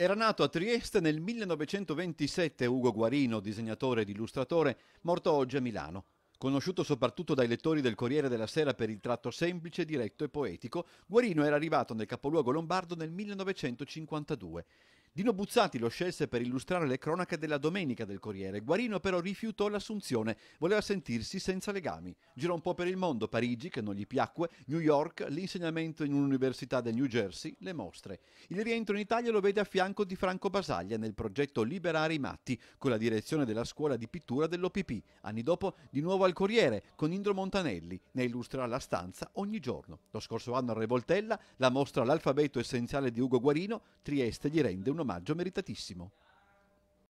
Era nato a Trieste nel 1927 Ugo Guarino, disegnatore ed illustratore, morto oggi a Milano. Conosciuto soprattutto dai lettori del Corriere della Sera per il tratto semplice, diretto e poetico, Guarino era arrivato nel capoluogo lombardo nel 1952. Dino Buzzati lo scelse per illustrare le cronache della domenica del Corriere. Guarino però rifiutò l'assunzione, voleva sentirsi senza legami. Girò un po' per il mondo, Parigi, che non gli piacque, New York, l'insegnamento in un'università del New Jersey, le mostre. Il rientro in Italia lo vede a fianco di Franco Basaglia nel progetto Liberare i matti, con la direzione della scuola di pittura dell'OPP. Anni dopo di nuovo al Corriere, con Indro Montanelli, ne illustrerà la stanza ogni giorno. Lo scorso anno a Revoltella, la mostra L'alfabeto essenziale di Ugo Guarino, Trieste gli rende un omaggio omaggio meritatissimo.